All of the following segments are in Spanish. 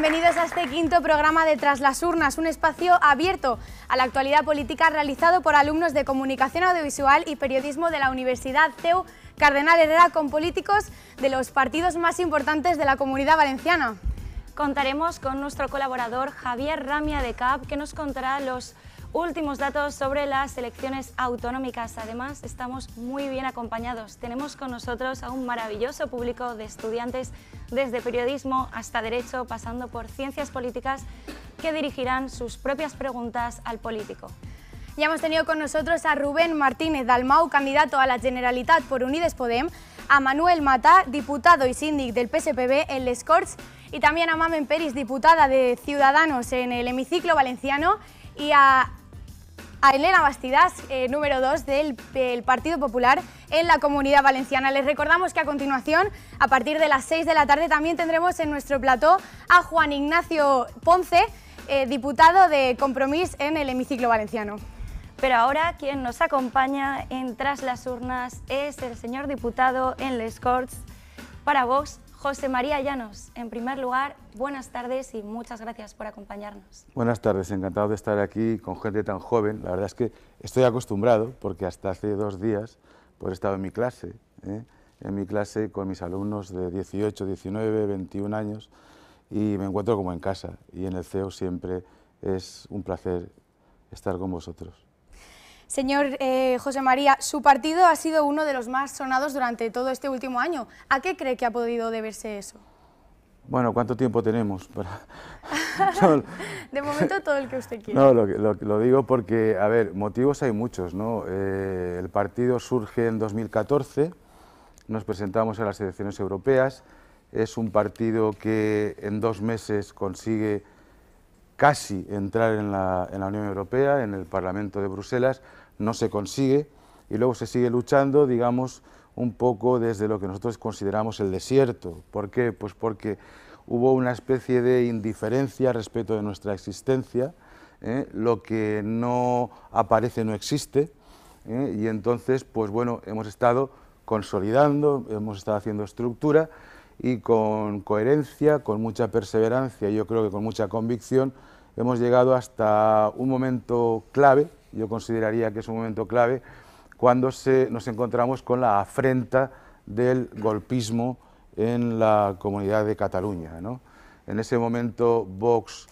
bienvenidos a este quinto programa de Tras las Urnas, un espacio abierto a la actualidad política realizado por alumnos de Comunicación Audiovisual y Periodismo de la Universidad CEU Cardenal Herrera con políticos de los partidos más importantes de la Comunidad Valenciana. Contaremos con nuestro colaborador Javier Ramia de CAP que nos contará los últimos datos sobre las elecciones autonómicas. Además, estamos muy bien acompañados. Tenemos con nosotros a un maravilloso público de estudiantes desde periodismo hasta derecho, pasando por ciencias políticas, que dirigirán sus propias preguntas al político. Ya hemos tenido con nosotros a Rubén Martínez Dalmau, candidato a la Generalitat por Unides Podem, a Manuel Mata, diputado y síndic del PSPB en Les Corts, y también a Mamen Peris, diputada de Ciudadanos en el Hemiciclo Valenciano, y a a Elena Bastidas, eh, número 2 del, Partido Popular en la Comunidad Valenciana. Les recordamos que a continuación, a partir de las 6 de la tarde, también tendremos en nuestro plató a Juan Ignacio Ponce, eh, diputado de Compromís en el Hemiciclo Valenciano. Pero ahora quien nos acompaña en Tras las Urnas es el señor diputado en Les Corts para Vox, José María Llanos, en primer lugar, buenas tardes y muchas gracias por acompañarnos. Buenas tardes, encantado de estar aquí con gente tan joven. La verdad es que estoy acostumbrado porque hasta hace dos días pues, he estado en mi clase, ¿eh? en mi clase con mis alumnos de 18, 19, 21 años y me encuentro como en casa y en el CEO siempre es un placer estar con vosotros. Señor eh, José María, su partido ha sido uno de los más sonados durante todo este último año. ¿A qué cree que ha podido deberse eso? Bueno, ¿cuánto tiempo tenemos? de momento todo el que usted quiera. No, lo, digo porque, a ver, motivos hay muchos, ¿no? Eh, el partido surge en 2014, nos presentamos a las elecciones europeas, es un partido que en dos meses consigue casi entrar en la, Unión Europea, en el Parlamento de Bruselas, no se consigue y luego se sigue luchando, digamos, un poco desde lo que nosotros consideramos el desierto. ¿Por qué? Pues porque hubo una especie de indiferencia respecto de nuestra existencia, ¿eh? lo que no aparece no existe, ¿eh? y entonces, pues bueno, hemos estado consolidando, hemos estado haciendo estructura, y con coherencia, con mucha perseverancia, yo creo que con mucha convicción, hemos llegado hasta un momento clave, yo consideraría que es un momento clave, cuando nos encontramos con la afrenta del golpismo en la comunidad de Cataluña. En ese momento Vox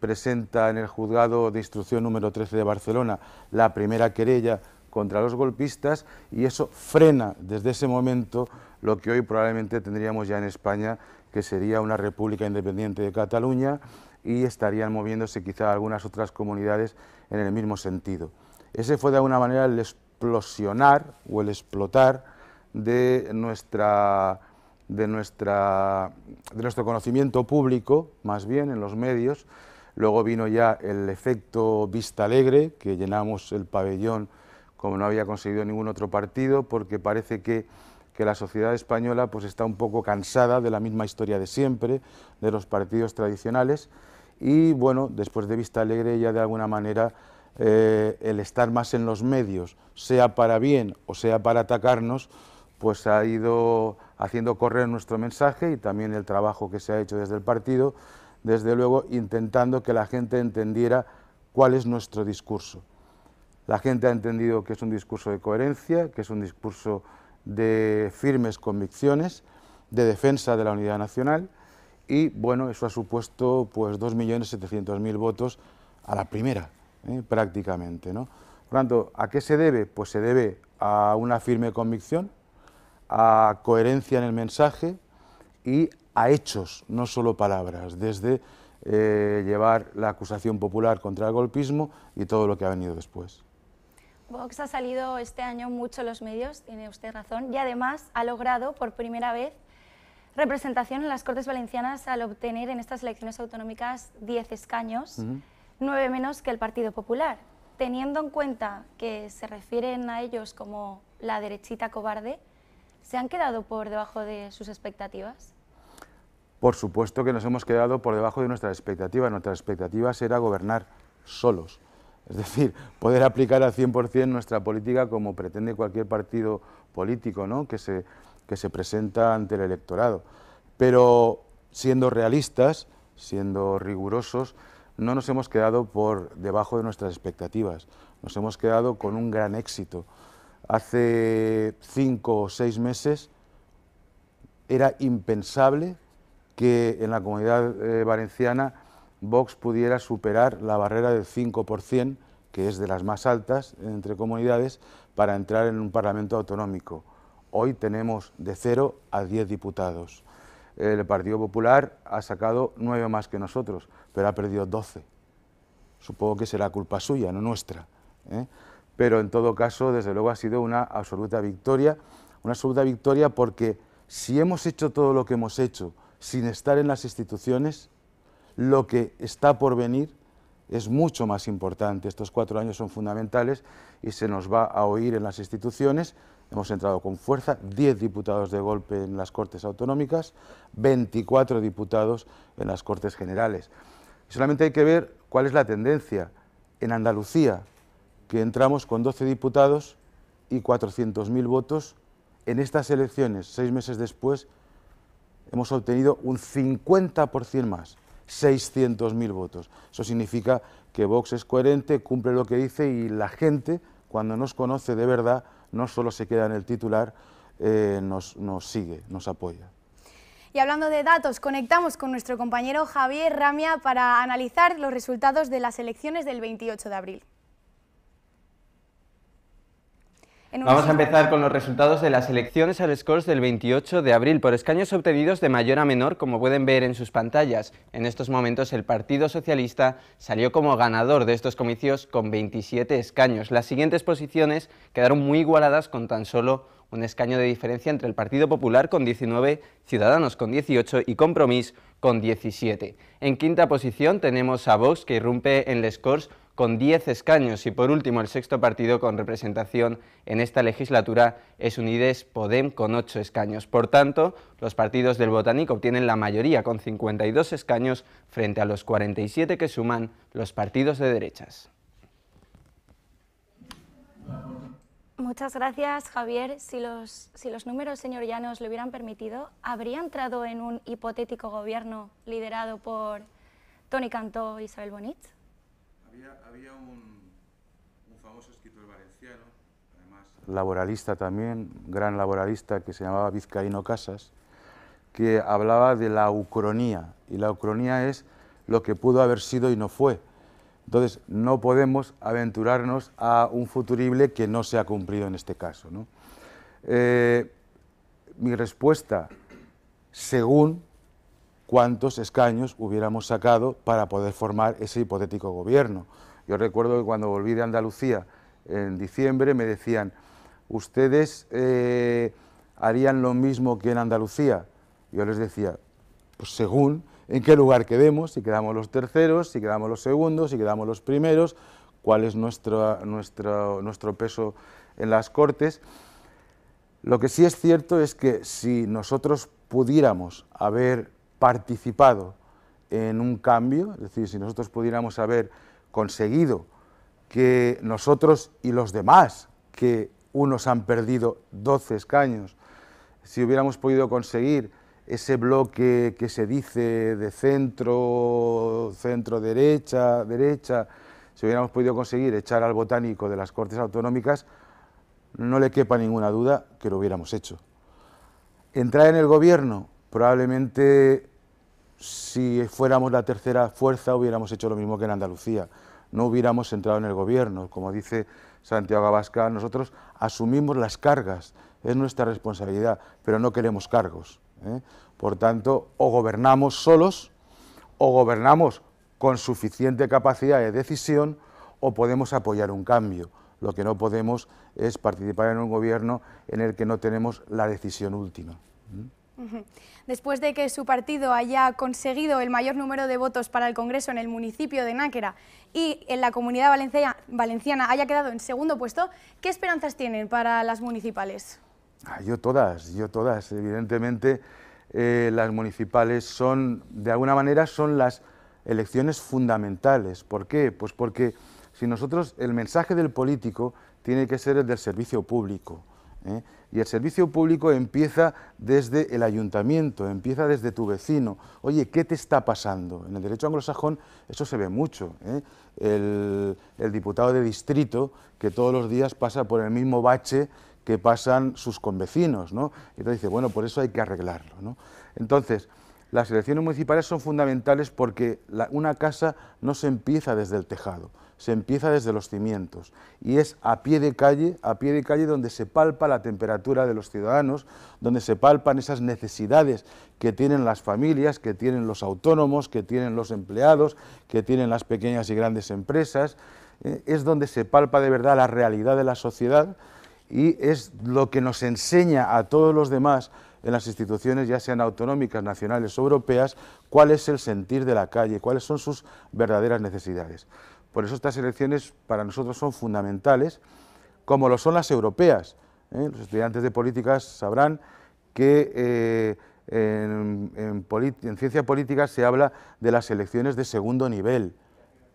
presenta en el juzgado de instrucción número 13 de Barcelona la primera querella contra los golpistas y eso frena desde ese momento lo que hoy probablemente tendríamos ya en España, que sería una república independiente de Cataluña y estarían moviéndose quizá algunas otras comunidades en el mismo sentido. Ese fue de alguna manera el explosionar o el explotar de, nuestra, de, nuestra, de nuestro conocimiento público, más bien en los medios. Luego vino ya el efecto Vista Alegre, que llenamos el pabellón como no había conseguido ningún otro partido, porque parece que que la sociedad española pues está un poco cansada de la misma historia de siempre, de los partidos tradicionales, y bueno, después de Vista Alegre ya de alguna manera eh, el estar más en los medios, sea para bien o sea para atacarnos, pues ha ido haciendo correr nuestro mensaje y también el trabajo que se ha hecho desde el partido, desde luego intentando que la gente entendiera cuál es nuestro discurso. La gente ha entendido que es un discurso de coherencia, que es un discurso de firmes convicciones de defensa de la unidad nacional y bueno, eso ha supuesto pues 2.700.000 votos a la primera, ¿eh? prácticamente. ¿no? Por tanto, ¿a qué se debe? Pues se debe a una firme convicción, a coherencia en el mensaje y a hechos, no solo palabras, desde eh, llevar la acusación popular contra el golpismo y todo lo que ha venido después. Vox ha salido este año mucho en los medios, tiene usted razón, y además ha logrado por primera vez representación en las Cortes Valencianas al obtener en estas elecciones autonómicas 10 escaños, 9 menos que el Partido Popular. Teniendo en cuenta que se refieren a ellos como la derechita cobarde, ¿se han quedado por debajo de sus expectativas? Por supuesto que nos hemos quedado por debajo de nuestras expectativas. Nuestra expectativa era gobernar solos. Es decir, poder aplicar al 100% nuestra política como pretende cualquier partido político que, se, que se presenta ante el electorado. Pero siendo realistas, siendo rigurosos, no nos hemos quedado por debajo de nuestras expectativas, nos hemos quedado con un gran éxito. Hace cinco o seis meses era impensable que en la comunidad eh, valenciana Vox pudiera superar la barrera del 5%, que es de las más altas entre comunidades, para entrar en un Parlamento autonómico. Hoy tenemos de 0 a 10 diputados. El Partido Popular ha sacado 9 más que nosotros, pero ha perdido 12. Supongo que será culpa suya, no nuestra. ¿eh? Pero en todo caso, desde luego, ha sido una absoluta victoria. Una absoluta victoria porque si hemos hecho todo lo que hemos hecho sin estar en las instituciones, lo que está por venir es mucho más importante. Estos cuatro años son fundamentales y se nos va a oír en las instituciones. Hemos entrado con fuerza, 10 diputados de golpe en las Cortes Autonómicas, 24 diputados en las Cortes Generales. solamente hay que ver cuál es la tendencia. En Andalucía, que entramos con 12 diputados y 400.000 votos, en estas elecciones, seis meses después, hemos obtenido un 50% más. 600.000 votos. Eso significa que Vox es coherente, cumple lo que dice y la gente, cuando nos conoce de verdad, no solo se queda en el titular, eh, nos, nos sigue, nos apoya. Y hablando de datos, conectamos con nuestro compañero Javier Ramia para analizar los resultados de las elecciones del 28 de abril. Vamos a empezar con los resultados de las elecciones al Scores del 28 de abril por escaños obtenidos de mayor a menor, como pueden ver en sus pantallas. En estos momentos el Partido Socialista salió como ganador de estos comicios con 27 escaños. Las siguientes posiciones quedaron muy igualadas con tan solo un escaño de diferencia entre el Partido Popular con 19, Ciudadanos con 18 y Compromís con 17. En quinta posición tenemos a Vox que irrumpe en el scores con 10 escaños. Y por último, el sexto partido con representación en esta legislatura es Unides Podem con 8 escaños. Por tanto, los partidos del Botánico obtienen la mayoría con 52 escaños frente a los 47 que suman los partidos de derechas. Muchas gracias, Javier. Si los, si los números le hubieran permitido, ¿habría entrado en un hipotético gobierno liderado por Tony Cantó y Isabel Bonitz? Había, un, famoso escritor valenciano, además... Laboralista también, gran laboralista, que se llamaba Vizcaíno Casas, que hablaba de la ucronía, y la ucronía es lo que pudo haber sido y no fue. Entonces, no podemos aventurarnos a un futurible que no se ha cumplido en este caso. Eh, mi respuesta, según cuántos escaños hubiéramos sacado para poder formar ese hipotético gobierno. Yo recuerdo que cuando volví de Andalucía en diciembre me decían, ¿ustedes eh, harían lo mismo que en Andalucía? Yo les decía, pues según en qué lugar quedemos, si quedamos los terceros, si quedamos los segundos, si quedamos los primeros, cuál es nuestro, nuestro, nuestro peso en las Cortes. Lo que sí es cierto es que si nosotros pudiéramos haber participado en un cambio, es decir, si nosotros pudiéramos haber conseguido que nosotros y los demás, que unos han perdido 12 escaños, si hubiéramos podido conseguir ese bloque que se dice de centro, centro derecha, derecha, si hubiéramos podido conseguir echar al botánico de las Cortes Autonómicas, no le quepa ninguna duda que lo hubiéramos hecho. Entrar en el gobierno Probablemente si fuéramos la tercera fuerza hubiéramos hecho lo mismo que en Andalucía, no hubiéramos entrado en el gobierno. Como dice Santiago Abascal, nosotros asumimos las cargas, es nuestra responsabilidad, pero no queremos cargos. ¿eh? Por tanto, o gobernamos solos, o gobernamos con suficiente capacidad de decisión, o podemos apoyar un cambio. Lo que no podemos es participar en un gobierno en el que no tenemos la decisión última. Después de que su partido haya conseguido el mayor número de votos para el Congreso en el municipio de Náquera y en la comunidad valenciana haya quedado en segundo puesto, ¿qué esperanzas tienen para las municipales? Ah, yo todas, yo todas. Evidentemente eh, las municipales son, de alguna manera, son las elecciones fundamentales. ¿Por qué? Pues porque si nosotros, el mensaje del político tiene que ser el del servicio público. ¿eh? Y el servicio público empieza desde el ayuntamiento, empieza desde tu vecino. Oye, ¿qué te está pasando? En el derecho anglosajón eso se ve mucho. ¿eh? El, diputado de distrito que todos los días pasa por el mismo bache que pasan sus convecinos, ¿no? Y entonces dice, bueno, por eso hay que arreglarlo, Entonces, las elecciones municipales son fundamentales porque una casa no se empieza desde el tejado, se empieza desde los cimientos y es a pie de calle, a pie de calle donde se palpa la temperatura de los ciudadanos, donde se palpan esas necesidades que tienen las familias, que tienen los autónomos, que tienen los empleados, que tienen las pequeñas y grandes empresas, eh, es donde se palpa de verdad la realidad de la sociedad y es lo que nos enseña a todos los demás en las instituciones, ya sean autonómicas, nacionales o europeas, cuál es el sentir de la calle, cuáles son sus verdaderas necesidades. Por eso estas elecciones para nosotros son fundamentales, como lo son las europeas. ¿eh? Los estudiantes de políticas sabrán que eh, en, ciencia política se habla de las elecciones de segundo nivel,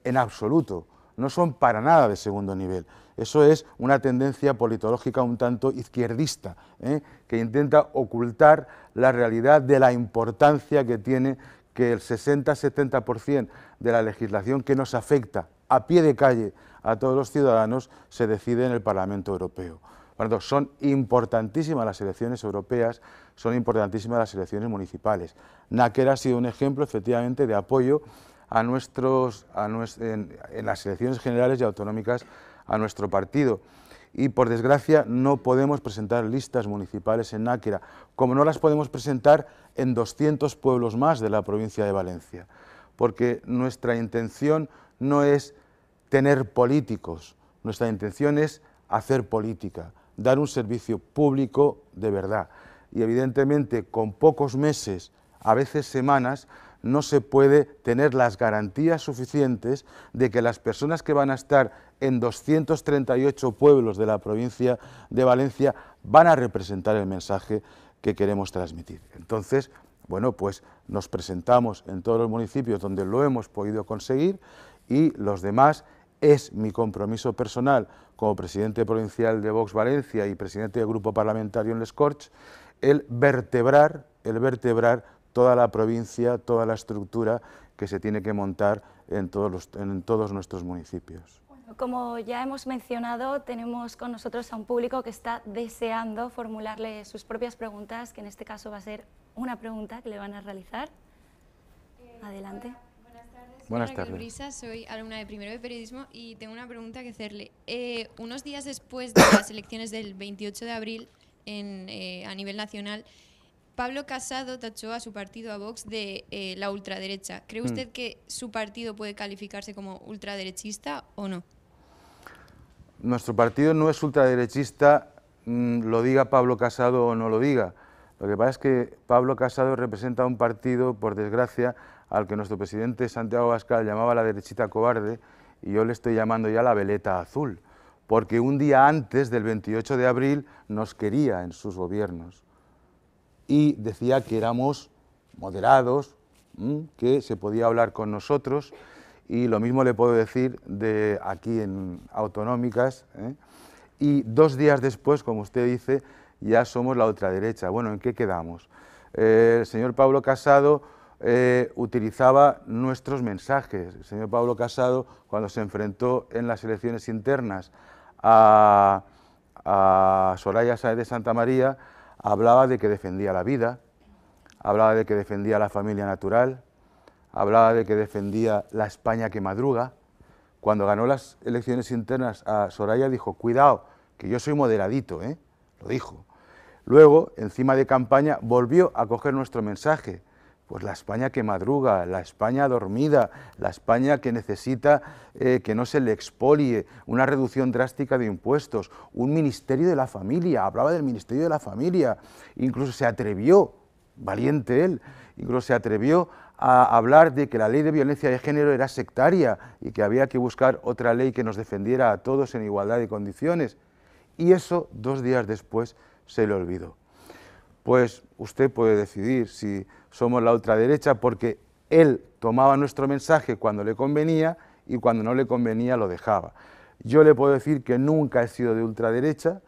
en absoluto, no son para nada de segundo nivel. Eso es una tendencia politológica un tanto izquierdista, ¿eh? que intenta ocultar la realidad de la importancia que tiene que el 60-70% de la legislación que nos afecta a pie de calle a todos los ciudadanos se decide en el Parlamento Europeo. Por son importantísimas las elecciones europeas, son importantísimas las elecciones municipales. Náquera ha sido un ejemplo, efectivamente, de apoyo a nuestros, en las elecciones generales y autonómicas a nuestro partido y por desgracia no podemos presentar listas municipales en Náquera, como no las podemos presentar en 200 pueblos más de la provincia de Valencia, porque nuestra intención no es tener políticos, nuestra intención es hacer política, dar un servicio público de verdad. Y evidentemente con pocos meses, a veces semanas, no se puede tener las garantías suficientes de que las personas que van a estar en 238 pueblos de la provincia de Valencia van a representar el mensaje que queremos transmitir. Entonces, bueno, pues nos presentamos en todos los municipios donde lo hemos podido conseguir y los demás es mi compromiso personal como presidente provincial de Vox Valencia y presidente del grupo parlamentario en el Corts, el vertebrar, el vertebrar toda la provincia, toda la estructura que se tiene que montar en todos, nuestros municipios. como ya hemos mencionado, tenemos con nosotros a un público que está deseando formularle sus propias preguntas, que en este caso va a ser una pregunta que le van a realizar. Eh, Adelante. Buenas tardes. Brisa, soy alumna de primero de periodismo y tengo una pregunta que hacerle. Eh, unos días después de las elecciones del 28 de abril eh, a nivel nacional, Pablo Casado tachó a su partido, a Vox, de eh, la ultraderecha. ¿Cree usted mm. que su partido puede calificarse como ultraderechista o no? Nuestro partido no es ultraderechista, mm, lo diga Pablo Casado o no lo diga. Lo que pasa es que Pablo Casado representa un partido, por desgracia, al que nuestro presidente Santiago Abascal llamaba la derechita cobarde y yo le estoy llamando ya la veleta azul, porque un día antes del 28 de abril nos quería en sus gobiernos y decía que éramos moderados, que se podía hablar con nosotros y lo mismo le puedo decir de aquí en autonómicas. ¿eh? Y dos días después, como usted dice, ya somos la otra derecha. Bueno, ¿en qué quedamos? Eh, el señor Pablo Casado eh, utilizaba nuestros mensajes. El señor Pablo Casado, cuando se enfrentó en las elecciones internas a, a Soraya de Santa María, hablaba de que defendía la vida, hablaba de que defendía la familia natural, hablaba de que defendía la España que madruga. Cuando ganó las elecciones internas a Soraya dijo, cuidado, que yo soy moderadito, ¿eh? lo dijo. Luego, encima de campaña, volvió a coger nuestro mensaje pues la España que madruga, la España dormida, la España que necesita eh, que no se le expolie, una reducción drástica de impuestos, un ministerio de la familia, hablaba del ministerio de la familia, incluso se atrevió, valiente él, incluso se atrevió a hablar de que la ley de violencia de género era sectaria y que había que buscar otra ley que nos defendiera a todos en igualdad de condiciones. Y eso dos días después se le olvidó pues usted puede decidir si somos la ultraderecha porque él tomaba nuestro mensaje cuando le convenía y cuando no le convenía lo dejaba. Yo le puedo decir que nunca he sido de ultraderecha,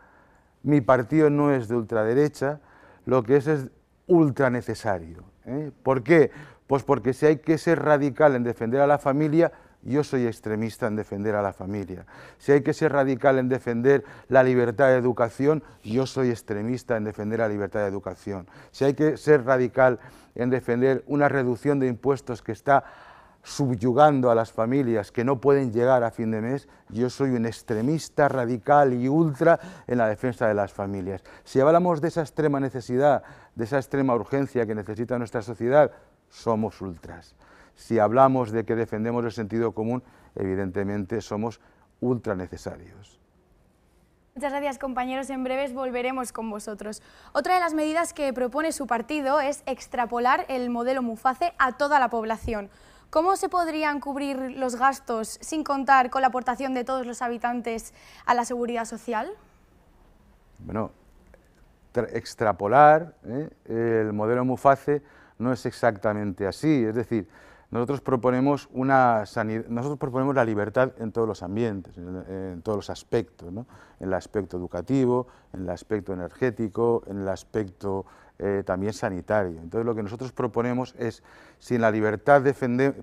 mi partido no es de ultraderecha, lo que es es ultra necesario. ¿eh? ¿Por qué? Pues porque si hay que ser radical en defender a la familia, yo soy extremista en defender a la familia. Si hay que ser radical en defender la libertad de educación, yo soy extremista en defender la libertad de educación. Si hay que ser radical en defender una reducción de impuestos que está subyugando a las familias que no pueden llegar a fin de mes, yo soy un extremista radical y ultra en la defensa de las familias. Si hablamos de esa extrema necesidad, de esa extrema urgencia que necesita nuestra sociedad, somos ultras si hablamos de que defendemos el sentido común, evidentemente somos ultra necesarios. Muchas gracias compañeros, en breves volveremos con vosotros. Otra de las medidas que propone su partido es extrapolar el modelo MUFACE a toda la población. ¿Cómo se podrían cubrir los gastos sin contar con la aportación de todos los habitantes a la seguridad social? Bueno, extrapolar ¿eh? el modelo MUFACE no es exactamente así, es decir, nosotros proponemos, una nosotros proponemos la libertad en todos los ambientes, en, todos los aspectos, en el aspecto educativo, en el aspecto energético, en el aspecto eh, también sanitario. Entonces lo que nosotros proponemos es, si en la libertad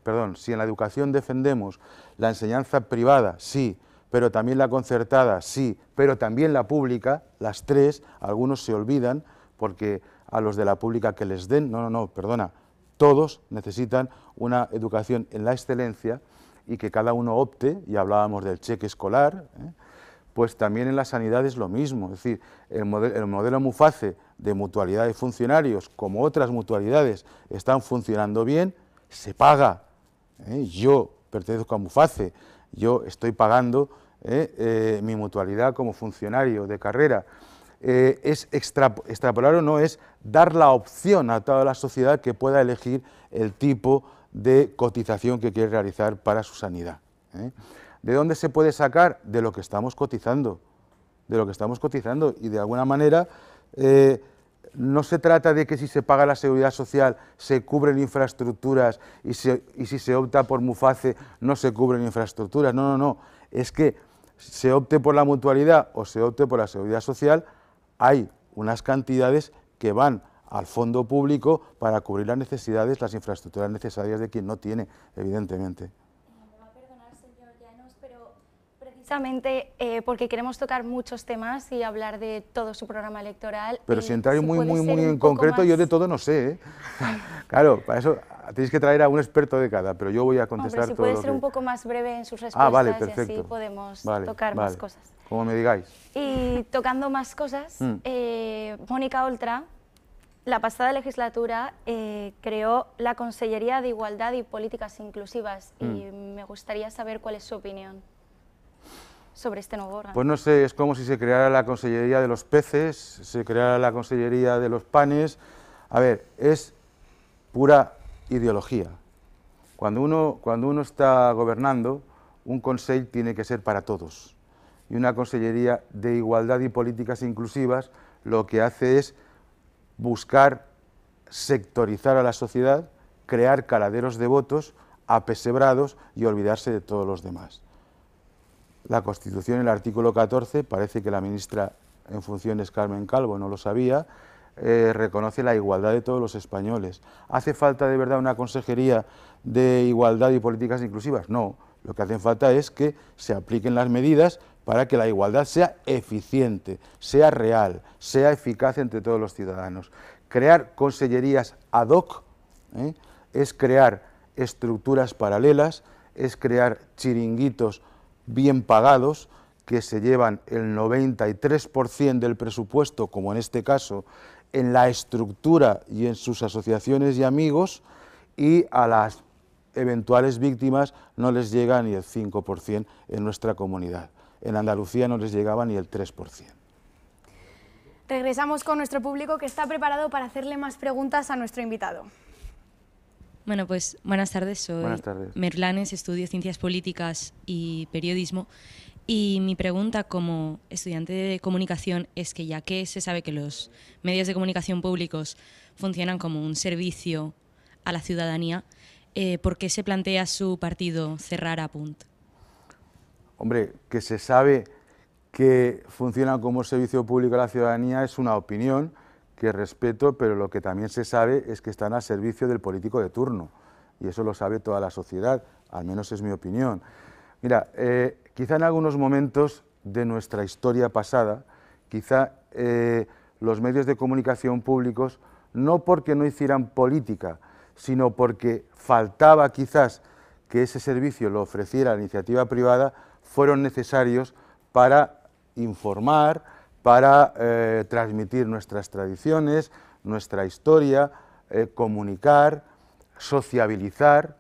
perdón, si en la educación defendemos la enseñanza privada, sí, pero también la concertada, sí, pero también la pública, las tres, algunos se olvidan porque a los de la pública que les den, no, no, no, perdona, todos necesitan una educación en la excelencia y que cada uno opte, y hablábamos del cheque escolar, ¿eh? pues también en la sanidad es lo mismo, es decir, el, modelo MUFACE de mutualidad de funcionarios, como otras mutualidades están funcionando bien, se paga. ¿eh? Yo pertenezco a MUFACE, yo estoy pagando ¿eh? mi mutualidad como funcionario de carrera, eh, es extrapolar o no, es dar la opción a toda la sociedad que pueda elegir el tipo de cotización que quiere realizar para su sanidad. ¿eh? ¿De dónde se puede sacar? De lo que estamos cotizando, de lo que estamos cotizando y de alguna manera eh, no se trata de que si se paga la seguridad social se cubren infraestructuras y si se opta por Muface no se cubren infraestructuras, no, no, no, es que se opte por la mutualidad o se opte por la seguridad social, hay unas cantidades que van al fondo público para cubrir las necesidades, las infraestructuras necesarias de quien no tiene, evidentemente. Me va a perdonar, señor Llanos, pero precisamente eh, porque queremos tocar muchos temas y hablar de todo su programa electoral. Pero si entra muy, muy, muy en concreto, yo de todo no sé. ¿eh? claro, para eso tenéis que traer a un experto de cada, pero yo voy a contestar Hombre, si Si puede ser un poco más breve en sus respuestas ah, vale, y podemos tocar más cosas como me digáis. Y tocando más cosas, mm. eh, Mónica Oltra, la pasada legislatura, eh, creó la Consellería de Igualdad y Políticas Inclusivas y mm. me gustaría saber cuál es su opinión sobre este nuevo órgano. Pues no sé, es como si se creara la Consellería de los peces, se creara la Consellería de los panes. A ver, es pura ideología. Cuando uno, cuando uno está gobernando, un consejo tiene que ser para todos y una Consejería de Igualdad y Políticas Inclusivas lo que hace es buscar sectorizar a la sociedad, crear caladeros de votos, apesebrados y olvidarse de todos los demás. La Constitución, el artículo 14, parece que la ministra en funciones Carmen Calvo no lo sabía, eh, reconoce la igualdad de todos los españoles. ¿Hace falta de verdad una consejería de igualdad y políticas inclusivas? No, lo que hacen falta es que se apliquen las medidas para que la igualdad sea eficiente, sea real, sea eficaz entre todos los ciudadanos. Crear consellerías ad hoc ¿eh? es crear estructuras paralelas, es crear chiringuitos bien pagados que se llevan el 93% del presupuesto, como en este caso, en la estructura y en sus asociaciones y amigos, y a las eventuales víctimas no les llega ni el 5% en nuestra comunidad en Andalucía no les llegaba ni el 3%. Regresamos con nuestro público que está preparado para hacerle más preguntas a nuestro invitado. Bueno, pues buenas tardes. Soy Merlanes, estudio Ciencias Políticas y Periodismo. Y mi pregunta como estudiante de comunicación es que ya que se sabe que los medios de comunicación públicos funcionan como un servicio a la ciudadanía, eh, ¿por qué se plantea su partido cerrar a punto? hombre, que se sabe que funcionan como servicio público a la ciudadanía es una opinión que respeto, pero lo que también se sabe es que están al servicio del político de turno, y eso lo sabe toda la sociedad, al menos es mi opinión. Mira, eh, quizá en algunos momentos de nuestra historia pasada, quizá eh, los medios de comunicación públicos, no porque no hicieran política, sino porque faltaba quizás que ese servicio lo ofreciera la iniciativa privada, fueron necesarios para informar, para eh, transmitir nuestras tradiciones, nuestra historia, eh, comunicar, sociabilizar.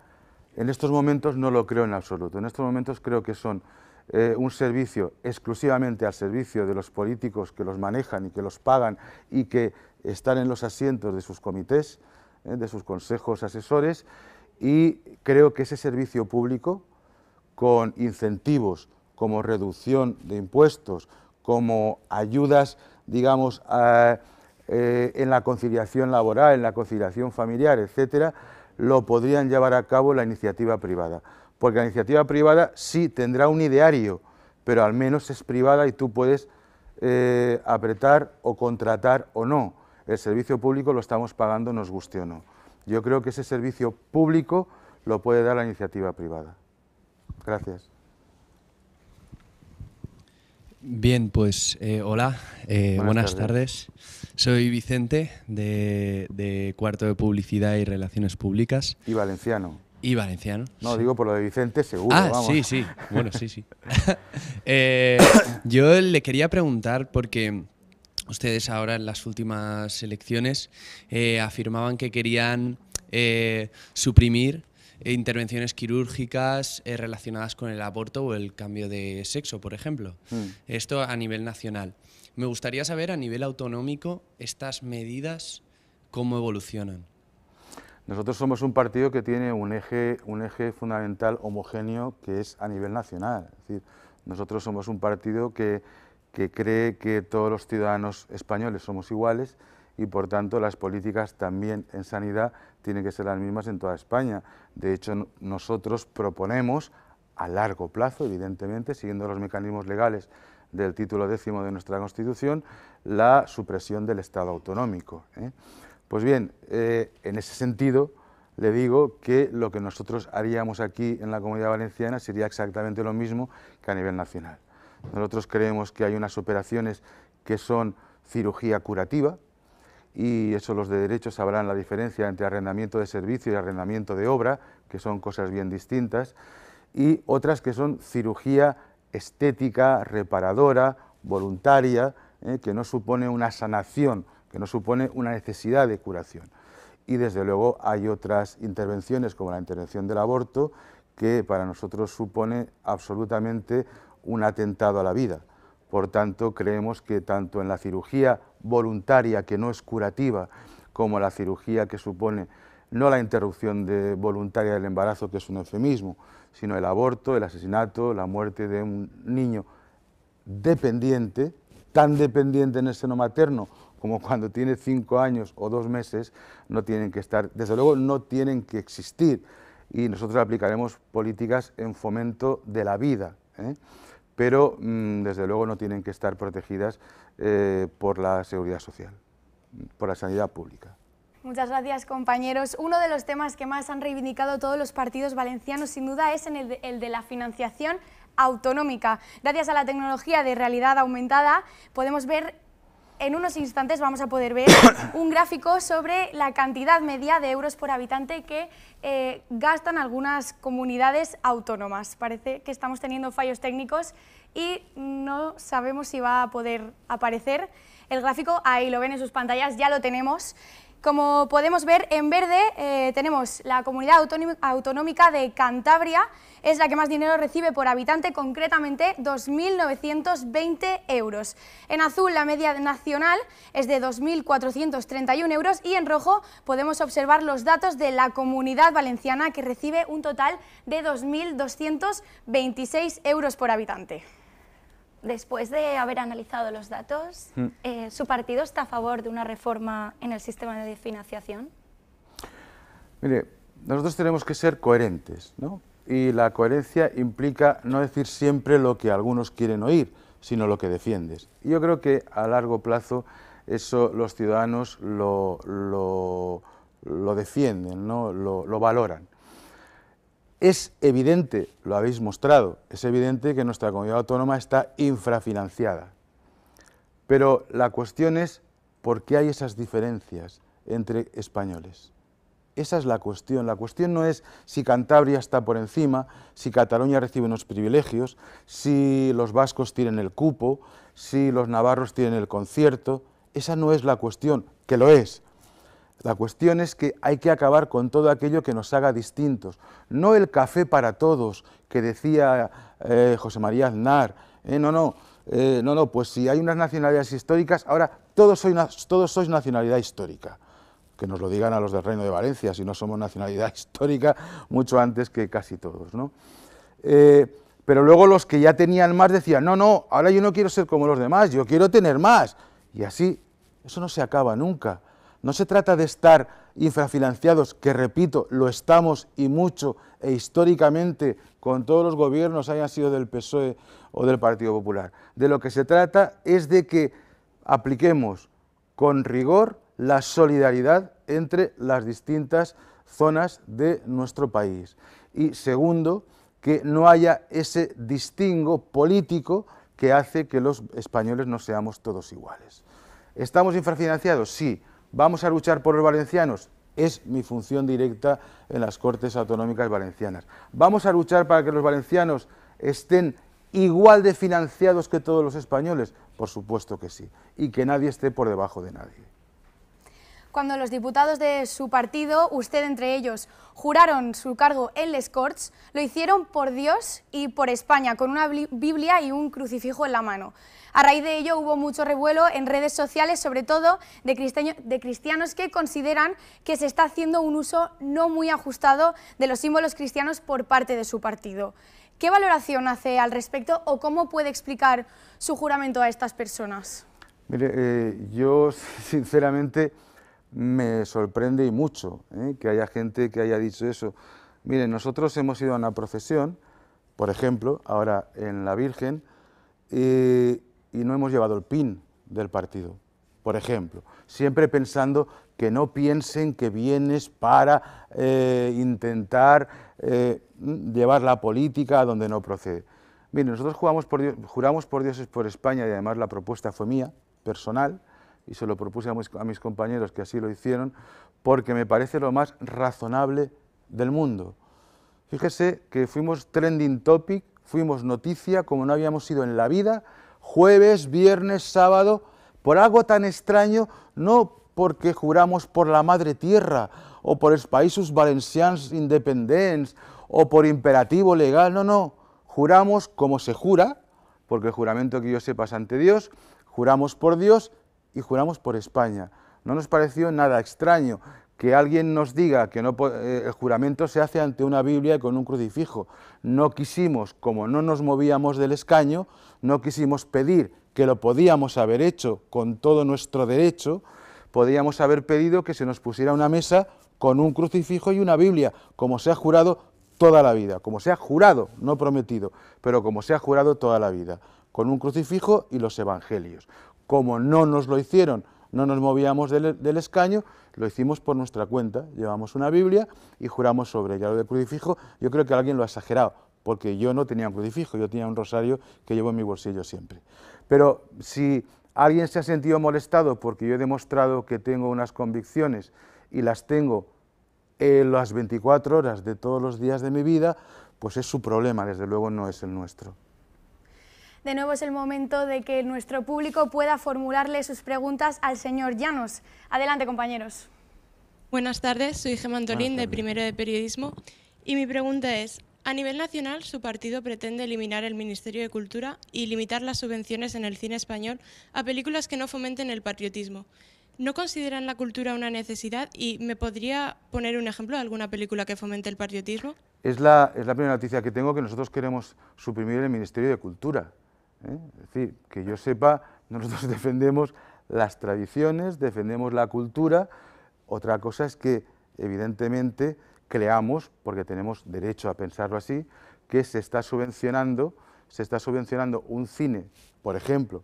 En estos momentos no lo creo en absoluto. En estos momentos creo que son eh, un servicio exclusivamente al servicio de los políticos que los manejan y que los pagan y que están en los asientos de sus comités, de sus consejos asesores, y creo que ese servicio público, con incentivos como reducción de impuestos, como ayudas, digamos, eh, en la conciliación laboral, en la conciliación familiar, etcétera, lo podrían llevar a cabo la iniciativa privada. Porque la iniciativa privada sí tendrá un ideario, pero al menos es privada y tú puedes eh, apretar o contratar o no. El servicio público lo estamos pagando, nos guste o no. Yo creo que ese servicio público lo puede dar la iniciativa privada. Gracias. Bien, pues eh, hola, eh, buenas, tardes. Soy Vicente de, Cuarto de Publicidad y Relaciones Públicas. Y valenciano. Y valenciano. No, digo por lo de Vicente, seguro. Ah, sí, sí. Bueno, sí, sí. Eh, yo le quería preguntar porque ustedes ahora en las últimas elecciones afirmaban que querían suprimir intervenciones quirúrgicas eh, relacionadas con el aborto o el cambio de sexo, por ejemplo. Mm. Esto a nivel nacional. Me gustaría saber a nivel autonómico estas medidas, cómo evolucionan. Nosotros somos un partido que tiene un eje, un eje fundamental homogéneo que es a nivel nacional. Es decir, nosotros somos un partido que, que cree que todos los ciudadanos españoles somos iguales y por tanto las políticas también en sanidad tienen que ser las mismas en toda España. De hecho, nosotros proponemos a largo plazo, evidentemente, siguiendo los mecanismos legales del título décimo de nuestra Constitución, la supresión del Estado autonómico. ¿eh? Pues bien, eh, en ese sentido, le digo que lo que nosotros haríamos aquí en la Comunidad Valenciana sería exactamente lo mismo que a nivel nacional. Nosotros creemos que hay unas operaciones que son cirugía curativa, y eso los de derecho sabrán la diferencia entre arrendamiento de servicio y arrendamiento de obra, que son cosas bien distintas, y otras que son cirugía estética, reparadora, voluntaria, eh, que no supone una sanación, que no supone una necesidad de curación. Y desde luego hay otras intervenciones, como la intervención del aborto, que para nosotros supone absolutamente un atentado a la vida por tanto, creemos que tanto en la cirugía voluntaria, que no es curativa, como la cirugía que supone no la interrupción de voluntaria del embarazo, que es un eufemismo, sino el aborto, el asesinato, la muerte de un niño dependiente, tan dependiente en el seno materno como cuando tiene cinco años o dos meses, no tienen que estar, desde luego no tienen que existir y nosotros aplicaremos políticas en fomento de la vida. ¿eh? pero mm, desde luego no tienen que estar protegidas eh, por la seguridad social, por la sanidad pública. Muchas gracias compañeros. Uno de los temas que más han reivindicado todos los partidos valencianos sin duda es el de la financiación autonómica. Gracias a la tecnología de realidad aumentada podemos ver en unos instantes vamos a poder ver un gráfico sobre la cantidad media de euros por habitante que eh, gastan algunas comunidades autónomas. Parece que estamos teniendo fallos técnicos y no sabemos si va a poder aparecer el gráfico. Ahí lo ven en sus pantallas, ya lo tenemos. Como podemos ver, en verde eh, tenemos la comunidad autonómica de Cantabria, es la que más dinero recibe por habitante, concretamente 2.920 euros. En azul, la media nacional es de 2.431 euros y en rojo podemos observar los datos de la comunidad valenciana, que recibe un total de 2.226 euros por habitante después de haber analizado los datos, mm. eh, ¿su partido está a favor de una reforma en el sistema de financiación? Mire, nosotros tenemos que ser coherentes, ¿no? Y la coherencia implica no decir siempre lo que algunos quieren oír, sino lo que defiendes. Y yo creo que a largo plazo eso los ciudadanos lo, lo, defienden, ¿no? lo valoran. Es evidente, lo habéis mostrado, es evidente que nuestra comunidad autónoma está infrafinanciada. Pero la cuestión es por qué hay esas diferencias entre españoles. Esa es la cuestión. La cuestión no es si Cantabria está por encima, si Cataluña recibe unos privilegios, si los vascos tienen el cupo, si los navarros tienen el concierto. Esa no es la cuestión, que lo es, la cuestión es que hay que acabar con todo aquello que nos haga distintos. No el café para todos que decía eh, José María Aznar. Eh, no, no, eh, no, no, pues si hay unas nacionalidades históricas, ahora todos sois, todos sois nacionalidad histórica. Que nos lo digan a los del Reino de Valencia, si no somos nacionalidad histórica mucho antes que casi todos. pero luego los que ya tenían más decían, no, no, ahora yo no quiero ser como los demás, yo quiero tener más. Y así, eso no se acaba nunca. No se trata de estar infrafinanciados, que repito, lo estamos y mucho, e históricamente con todos los gobiernos hayan sido del PSOE o del Partido Popular. De lo que se trata es de que apliquemos con rigor la solidaridad entre las distintas zonas de nuestro país. Y segundo, que no haya ese distingo político que hace que los españoles no seamos todos iguales. ¿Estamos infrafinanciados? Sí vamos a luchar por los valencianos, es mi función directa en las Cortes Autonómicas Valencianas. Vamos a luchar para que los valencianos estén igual de financiados que todos los españoles, por supuesto que sí, y que nadie esté por debajo de nadie cuando los diputados de su partido, usted entre ellos, juraron su cargo en Les Corts, lo hicieron por Dios y por España, con una Biblia y un crucifijo en la mano. A raíz de ello hubo mucho revuelo en redes sociales, sobre todo de, cristianos que consideran que se está haciendo un uso no muy ajustado de los símbolos cristianos por parte de su partido. ¿Qué valoración hace al respecto o cómo puede explicar su juramento a estas personas? Mire, eh, yo sinceramente me sorprende y mucho ¿eh? que haya gente que haya dicho eso. Miren, nosotros hemos ido a una procesión, por ejemplo, ahora en la Virgen, y no hemos llevado el pin del partido, por ejemplo. Siempre pensando que no piensen que vienes para eh, intentar eh, llevar la política a donde no procede. Miren, nosotros juramos por Dios es por España y además la propuesta fue mía, personal, y se lo propuse a mis, compañeros que así lo hicieron, porque me parece lo más razonable del mundo. Fíjese que fuimos trending topic, fuimos noticia, como no habíamos sido en la vida, jueves, viernes, sábado, por algo tan extraño, no porque juramos por la madre tierra, o por el valencians independents, o por imperativo legal, no, no, juramos como se jura, porque el juramento que yo sepa ante Dios, juramos por Dios y juramos por España. No nos pareció nada extraño que alguien nos diga que no, eh, el juramento se hace ante una Biblia y con un crucifijo. No quisimos, como no nos movíamos del escaño, no quisimos pedir que lo podíamos haber hecho con todo nuestro derecho, podíamos haber pedido que se nos pusiera una mesa con un crucifijo y una Biblia, como se ha jurado toda la vida, como se ha jurado, no prometido, pero como se ha jurado toda la vida, con un crucifijo y los evangelios. Como no nos lo hicieron, no nos movíamos del, escaño, lo hicimos por nuestra cuenta, llevamos una Biblia y juramos sobre ella. Lo del crucifijo, yo creo que alguien lo ha exagerado, porque yo no tenía un crucifijo, yo tenía un rosario que llevo en mi bolsillo siempre. Pero si alguien se ha sentido molestado porque yo he demostrado que tengo unas convicciones y las tengo en las 24 horas de todos los días de mi vida, pues es su problema, desde luego no es el nuestro. De nuevo es el momento de que nuestro público pueda formularle sus preguntas al señor Llanos. Adelante, compañeros. Buenas tardes, soy Gemma Antolín, de Primero de Periodismo, y mi pregunta es, a nivel nacional, su partido pretende eliminar el Ministerio de Cultura y limitar las subvenciones en el cine español a películas que no fomenten el patriotismo. ¿No consideran la cultura una necesidad? ¿Y me podría poner un ejemplo de alguna película que fomente el patriotismo? Es la, es la primera noticia que tengo que nosotros queremos suprimir el Ministerio de Cultura. ¿eh? Es decir, que yo sepa, nosotros defendemos las tradiciones, defendemos la cultura, otra cosa es que evidentemente creamos, porque tenemos derecho a pensarlo así, que se está subvencionando, se está subvencionando un cine, por ejemplo,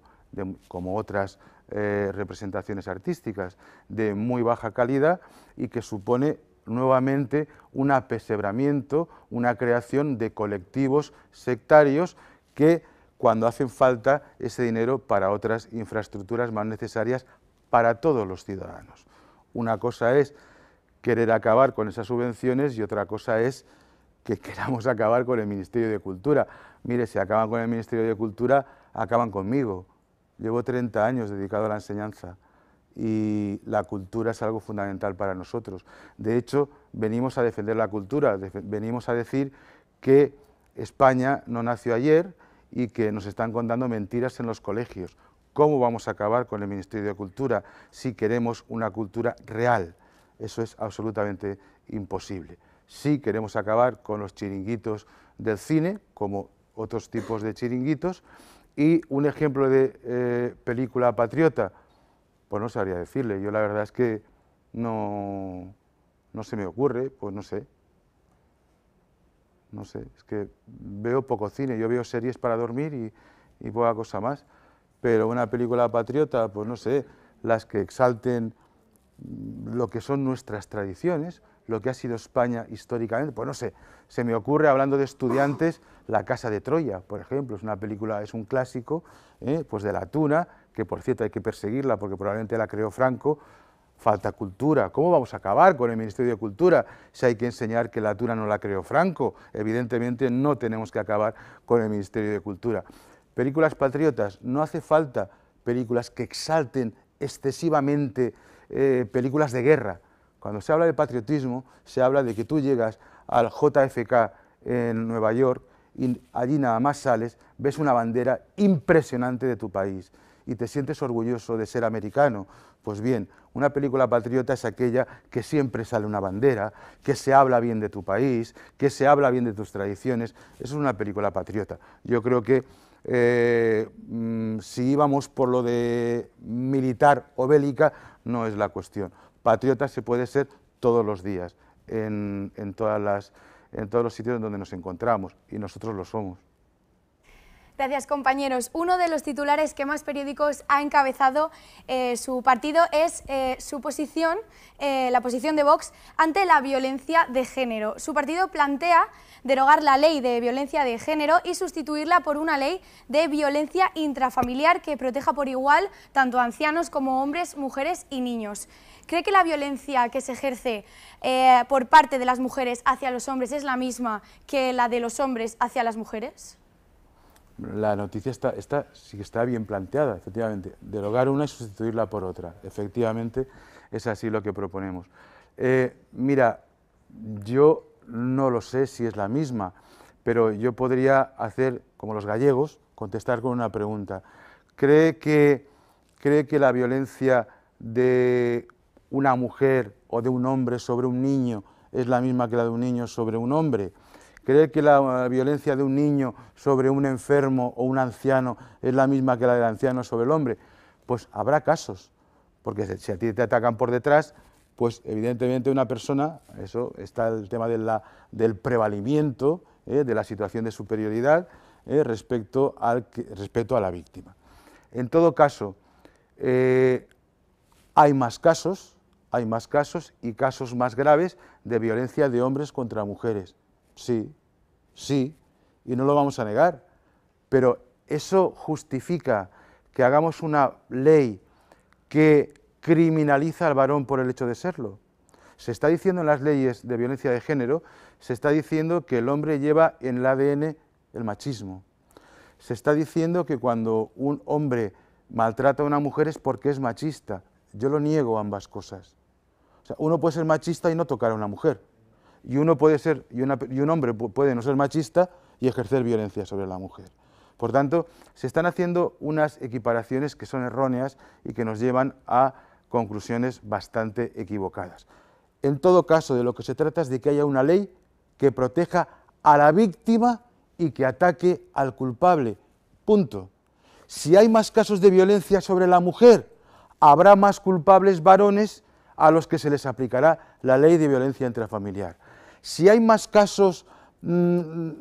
como otras eh, representaciones artísticas, de muy baja calidad y que supone nuevamente un apesebramiento, una creación de colectivos sectarios que cuando hacen falta ese dinero para otras infraestructuras más necesarias para todos los ciudadanos. Una cosa es querer acabar con esas subvenciones y otra cosa es que queramos acabar con el Ministerio de Cultura. Mire, si acaban con el Ministerio de Cultura, acaban conmigo. Llevo 30 años dedicado a la enseñanza y la cultura es algo fundamental para nosotros. De hecho, venimos a defender la cultura, venimos a decir que España no nació ayer, y que nos están contando mentiras en los colegios. ¿Cómo vamos a acabar con el Ministerio de Cultura si queremos una cultura real? Eso es absolutamente imposible. Si queremos acabar con los chiringuitos del cine, como otros tipos de chiringuitos, y un ejemplo de eh, película patriota, pues no sabría decirle, yo la verdad es que no, no se me ocurre, pues no sé, no sé, es que veo poco cine, yo veo series para dormir y, y poca cosa más, pero una película patriota, pues no sé, las que exalten lo que son nuestras tradiciones, lo que ha sido España históricamente, pues no sé, se me ocurre hablando de estudiantes, La Casa de Troya, por ejemplo, es una película, es un clásico, ¿eh? pues de la tuna, que por cierto hay que perseguirla porque probablemente la creó Franco, falta cultura. ¿Cómo vamos a acabar con el Ministerio de Cultura si hay que enseñar que la Tuna no la creó Franco? Evidentemente no tenemos que acabar con el Ministerio de Cultura. Películas patriotas, no hace falta películas que exalten excesivamente eh, películas de guerra. Cuando se habla de patriotismo, se habla de que tú llegas al JFK en Nueva York y allí nada más sales, ves una bandera impresionante de tu país y te sientes orgulloso de ser americano. Pues bien, una película patriota es aquella que siempre sale una bandera, que se habla bien de tu país, que se habla bien de tus tradiciones. Eso es una película patriota. Yo creo que eh, mm, si íbamos por lo de militar o bélica, no es la cuestión. Patriota se puede ser todos los días, en, todas las, en todos los sitios donde nos encontramos, y nosotros lo somos. Gracias, compañeros. Uno de los titulares que más periódicos ha encabezado eh, su partido es eh, su posición, eh, la posición de Vox ante la violencia de género. Su partido plantea derogar la ley de violencia de género y sustituirla por una ley de violencia intrafamiliar que proteja por igual tanto a ancianos como hombres, mujeres y niños. ¿Cree que la violencia que se ejerce por parte de las mujeres hacia los hombres es la misma que la de los hombres hacia las mujeres? la noticia está, está, sí que está bien planteada, efectivamente. Derogar una y sustituirla por otra. Efectivamente, es así lo que proponemos. Eh, mira, yo no lo sé si es la misma, pero yo podría hacer, como los gallegos, contestar con una pregunta. ¿Cree que, cree que la violencia de una mujer o de un hombre sobre un niño es la misma que la de un niño sobre un hombre? ¿Cree que la eh, violencia de un niño sobre un enfermo o un anciano es la misma que la del anciano sobre el hombre, pues habrá casos, porque si a ti te atacan por detrás, pues evidentemente una persona, eso está el tema del prevalimiento, eh, de la situación de superioridad eh, respecto, al, respecto a la víctima. En todo caso, hay más casos, hay más casos y casos más graves de violencia de hombres contra mujeres. Sí, sí, y no lo vamos a negar, pero eso justifica que hagamos una ley que criminaliza al varón por el hecho de serlo. Se está diciendo en las leyes de violencia de género, se está diciendo que el hombre lleva en el ADN el machismo. Se está diciendo que cuando un hombre maltrata a una mujer es porque es machista. Yo lo niego ambas cosas. O sea, uno puede ser machista y no tocar a una mujer y uno puede ser, y, un hombre puede no ser machista y ejercer violencia sobre la mujer. Por tanto, se están haciendo unas equiparaciones que son erróneas y que nos llevan a conclusiones bastante equivocadas. En todo caso, de lo que se trata es de que haya una ley que proteja a la víctima y que ataque al culpable. Punto. Si hay más casos de violencia sobre la mujer, habrá más culpables varones a los que se les aplicará la ley de violencia intrafamiliar. Si hay más casos, mm,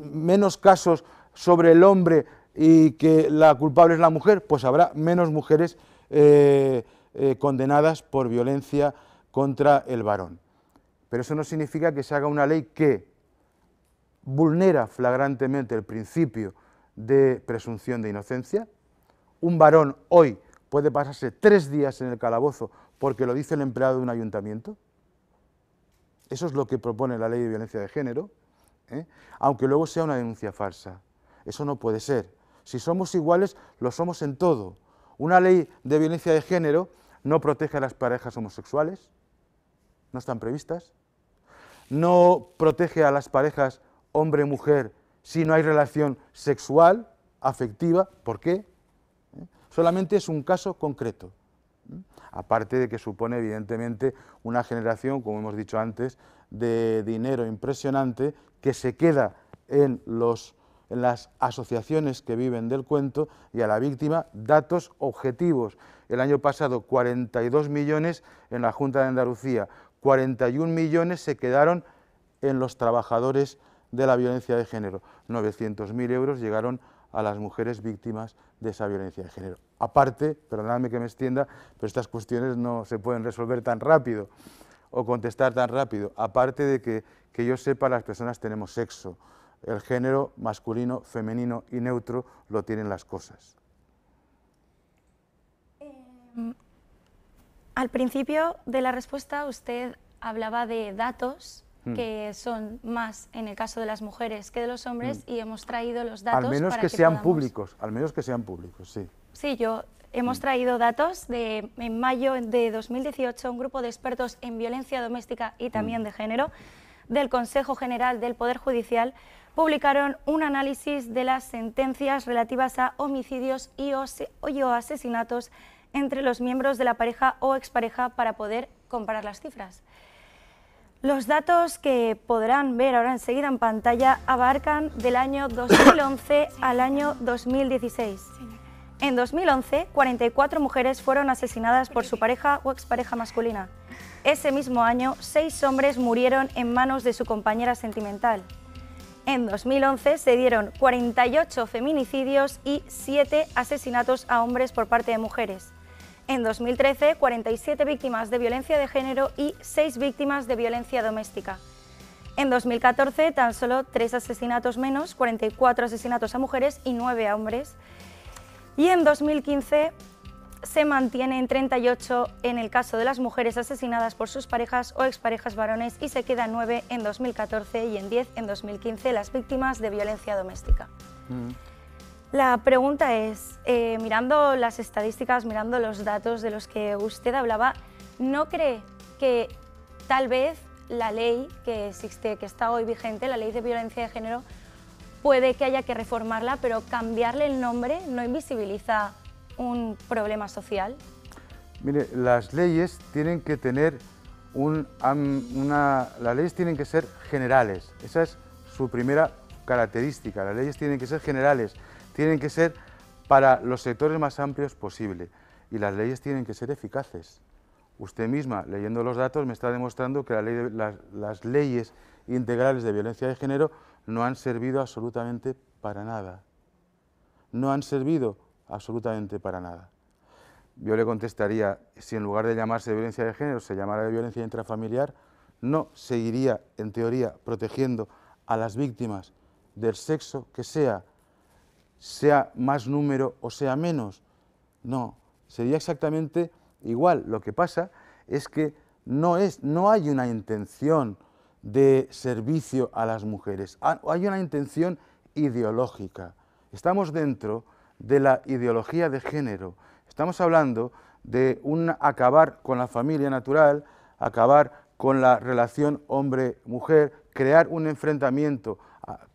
menos casos sobre el hombre y que la culpable es la mujer, pues habrá menos mujeres eh, eh, condenadas por violencia contra el varón. Pero eso no significa que se haga una ley que vulnera flagrantemente el principio de presunción de inocencia. Un varón hoy puede pasarse tres días en el calabozo porque lo dice el empleado de un ayuntamiento. Eso es lo que propone la ley de violencia de género, ¿eh? aunque luego sea una denuncia falsa. Eso no puede ser. Si somos iguales, lo somos en todo. Una ley de violencia de género no protege a las parejas homosexuales, no están previstas. No protege a las parejas hombre-mujer si no hay relación sexual, afectiva. ¿Por qué? ¿Eh? Solamente es un caso concreto. Aparte de que supone, evidentemente, una generación, como hemos dicho antes, de dinero impresionante que se queda en, los, en las asociaciones que viven del cuento y a la víctima datos objetivos. El año pasado 42 millones en la Junta de Andalucía, 41 millones se quedaron en los trabajadores de la violencia de género, 900.000 euros llegaron a a las mujeres víctimas de esa violencia de género. Aparte, perdonadme que me extienda, pero estas cuestiones no se pueden resolver tan rápido o contestar tan rápido. Aparte de que, que yo sepa, las personas tenemos sexo. El género masculino, femenino y neutro lo tienen las cosas. Em, al principio de la respuesta usted hablaba de datos Mm. que son más en el caso de las mujeres que de los hombres mm. y hemos traído los datos. Al menos que, sean públicos, al menos que sean públicos, sí. Sí, yo hemos mm. traído datos de en mayo de 2018 un grupo de expertos en violencia doméstica y también de género del Consejo General del Poder Judicial publicaron un análisis de las sentencias relativas a homicidios y o, asesinatos entre los miembros de la pareja o expareja para poder comparar las cifras. Los datos que podrán ver ahora enseguida en pantalla abarcan del año 2011 al año 2016. En 2011, 44 mujeres fueron asesinadas por su pareja o expareja masculina. Ese mismo año, 6 hombres murieron en manos de su compañera sentimental. En 2011 se dieron 48 feminicidios y 7 asesinatos a hombres por parte de mujeres. En 2013, 47 víctimas de violencia de género y 6 víctimas de violencia doméstica. En 2014, tan solo 3 asesinatos menos, 44 asesinatos a mujeres y 9 a hombres. Y en 2015 se mantiene en 38 en el caso de las mujeres asesinadas por sus parejas o exparejas varones y se quedan 9 en 2014 y en 10 en 2015 las víctimas de violencia doméstica. Mm. La pregunta es, eh, mirando las estadísticas, mirando los datos de los que usted hablaba, ¿no cree que tal vez la ley que existe, que está hoy vigente, la ley de violencia de género, puede que haya que reformarla, pero cambiarle el nombre no invisibiliza un problema social? Mire, las leyes tienen que tener Las leyes tienen que ser generales, esa es su primera característica, las leyes tienen que ser generales tienen que ser para los sectores más amplios posible y las leyes tienen que ser eficaces. Usted misma, leyendo los datos, me está demostrando que ley las, las leyes integrales de violencia de género no han servido absolutamente para nada. No han servido absolutamente para nada. Yo le contestaría, si en lugar de llamarse violencia de género se llamara de violencia intrafamiliar, no seguiría, en teoría, protegiendo a las víctimas del sexo que sea sea más número o sea menos. No, sería exactamente igual. Lo que pasa es que no, es, no hay una intención de servicio a las mujeres, ah, hay una intención ideológica. Estamos dentro de la ideología de género. Estamos hablando de un acabar con la familia natural, acabar con la relación hombre-mujer, crear un enfrentamiento,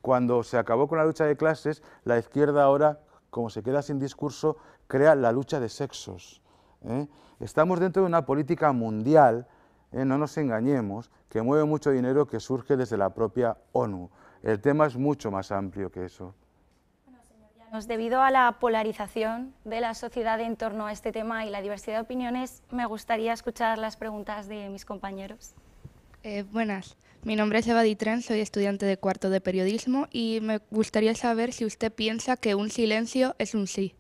cuando se acabó con la lucha de clases, la izquierda ahora, como se queda sin discurso, crea la lucha de sexos. ¿eh? Estamos dentro de una política mundial, ¿eh? no nos engañemos, que mueve mucho dinero que surge desde la propia ONU. El tema es mucho más amplio que eso. debido a la polarización de la sociedad en torno a este tema y la diversidad de opiniones, me gustaría escuchar las preguntas de mis compañeros. Eh, buenas. Mi nombre es Eva Ditren, soy estudiante de cuarto de periodismo y me gustaría saber si usted piensa que un silencio es un sí.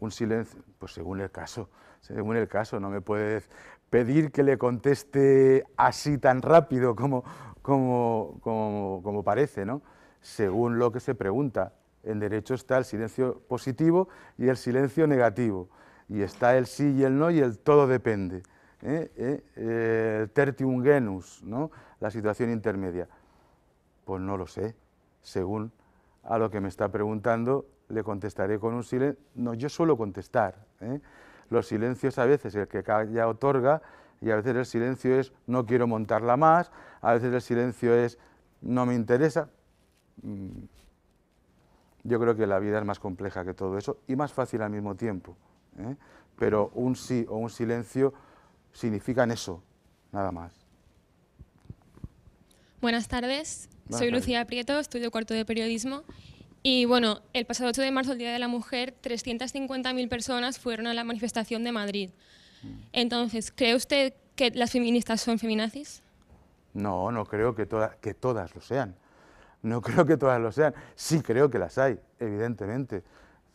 Un silencio, pues según el caso, según el caso, no me puede pedir que le conteste así tan rápido como, como parece, ¿no? Según lo que se pregunta. En derecho está el silencio positivo y el silencio negativo. Y está el sí y el no y el todo depende. Eh, eh, eh, tertium genus, la situación intermedia. Pues no lo sé, según a lo que me está preguntando le contestaré con un silencio. No, yo suelo contestar. Los silencios a veces el que calla otorga y a veces el silencio es no quiero montarla más, a veces el silencio es no me interesa. Mm. Yo creo que la vida es más compleja que todo eso y más fácil al mismo tiempo. Pero un sí o un silencio significan eso, nada más. Buenas tardes, soy Lucía Prieto, estudio cuarto de periodismo. Y bueno, el pasado 8 de marzo, el Día de la Mujer, 350.000 personas fueron a la manifestación de Madrid. Mm. Entonces, ¿cree usted que las feministas son feminazis? No, no creo que, que todas lo sean. No creo que todas lo sean. Sí creo que las hay, evidentemente.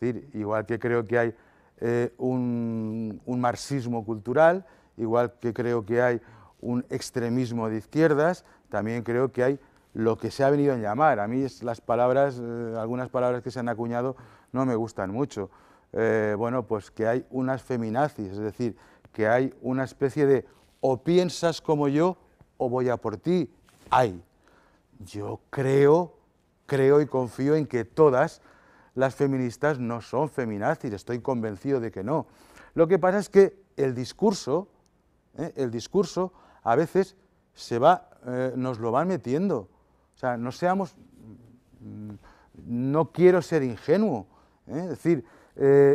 Es decir, igual que creo que hay eh, un marxismo cultural, igual que creo que hay un extremismo de izquierdas, también creo que hay lo que se ha venido a llamar. A mí las palabras, eh, algunas palabras que se han acuñado no me gustan mucho. Eh, bueno, pues que hay unas feminazis, es decir, que hay una especie de o piensas como yo o voy a por ti. Hay. Yo creo, creo y confío en que todas las feministas no son feminazis, estoy convencido de que no. Lo que pasa es que el discurso, ¿eh? el discurso a veces eh, nos lo van metiendo. sea, no seamos, mm, no quiero ser ingenuo. ¿eh? Es decir,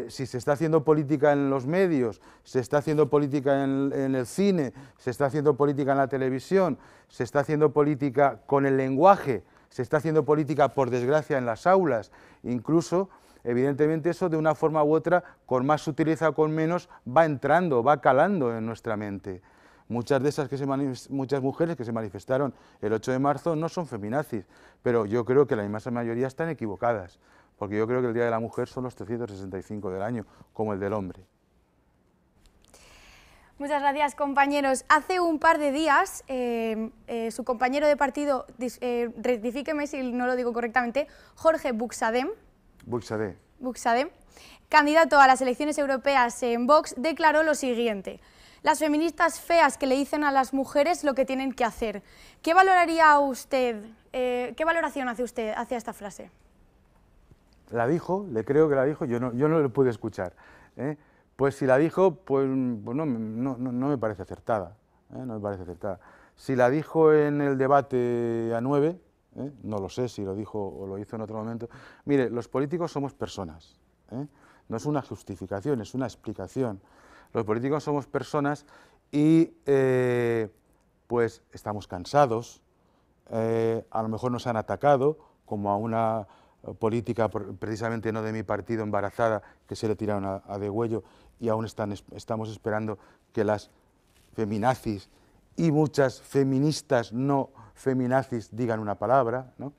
si se está haciendo política en los medios, se está haciendo política en, en, el cine, se está haciendo política en la televisión, se está haciendo política con el lenguaje, se está haciendo política, por desgracia, en las aulas, incluso evidentemente eso de una forma u otra, con más sutileza o con menos, va entrando, va calando en nuestra mente. Muchas de esas que se muchas mujeres que se manifestaron el 8 de marzo no son feminazis, pero yo creo que la inmensa mayoría están equivocadas, porque yo creo que el Día de la Mujer son los 365 del año, como el del hombre. Muchas gracias, compañeros. Hace un par de días, eh, eh, su compañero de partido, eh, rectifíqueme si no lo digo correctamente, Jorge Buxadem, Buxadé. Buxadé, candidato a las elecciones europeas en Vox, declaró lo siguiente. Las feministas feas que le dicen a las mujeres lo que tienen que hacer. ¿Qué valoraría usted, eh, qué valoración hace usted hacia esta frase? La dijo, le creo que la dijo, yo no, yo no lo pude escuchar. ¿eh? Pues si la dijo, pues, pues no, me parece acertada, ¿eh? no me parece acertada. Si la dijo en el debate a 9, ¿eh? no lo sé si lo dijo o lo hizo en otro momento. Mire, los políticos somos personas, ¿eh? no es una justificación, es una explicación. Los políticos somos personas y eh, pues estamos cansados, a lo mejor nos han atacado, como a una política precisamente no de mi partido embarazada que se le tiraron a, de degüello y aún están, estamos esperando que las feminazis y muchas feministas no feminazis digan una palabra. ¿no?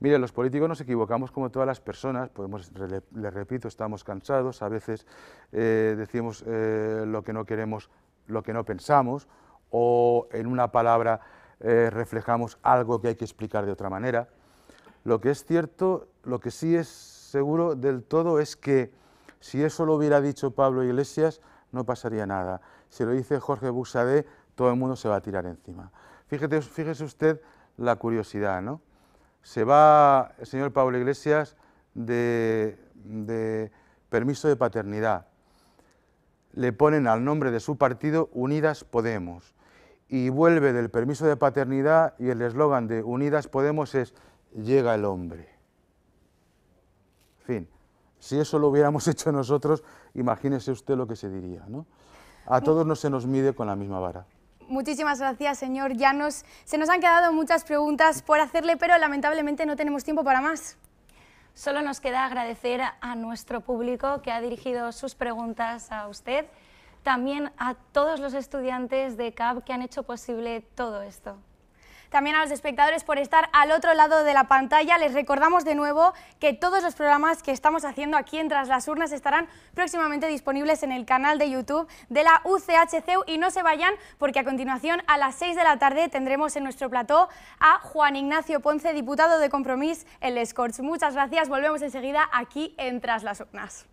los políticos nos equivocamos como todas las personas, podemos, le, repito, estamos cansados, a veces eh, decimos eh, lo que no queremos, lo que no pensamos, o en una palabra eh, reflejamos algo que hay que explicar de otra manera. Lo que es cierto, lo que sí es seguro del todo es que si eso lo hubiera dicho Pablo Iglesias, no pasaría nada. Si lo dice Jorge Buxadé, todo el mundo se va a tirar encima. fíjese usted la curiosidad, ¿no? Se va el señor Pablo Iglesias de, permiso de paternidad. Le ponen al nombre de su partido Unidas Podemos. Y vuelve del permiso de paternidad y el eslogan de Unidas Podemos es Llega el hombre. En fin, si eso lo hubiéramos hecho nosotros, imagínese usted lo que se diría. ¿no? A pues todos no se nos mide con la misma vara. Muchísimas gracias, señor Llanos. Se nos han quedado muchas preguntas por hacerle, pero lamentablemente no tenemos tiempo para más. Solo nos queda agradecer a nuestro público que ha dirigido sus preguntas a usted, también a todos los estudiantes de CAP que han hecho posible todo esto también a los espectadores por estar al otro lado de la pantalla. Les recordamos de nuevo que todos los programas que estamos haciendo aquí en Tras las Urnas estarán próximamente disponibles en el canal de YouTube de la UCHCU y no se vayan porque a continuación a las 6 de la tarde tendremos en nuestro plató a Juan Ignacio Ponce, diputado de Compromís en Les Corts. Muchas gracias, volvemos enseguida aquí en Tras las Urnas.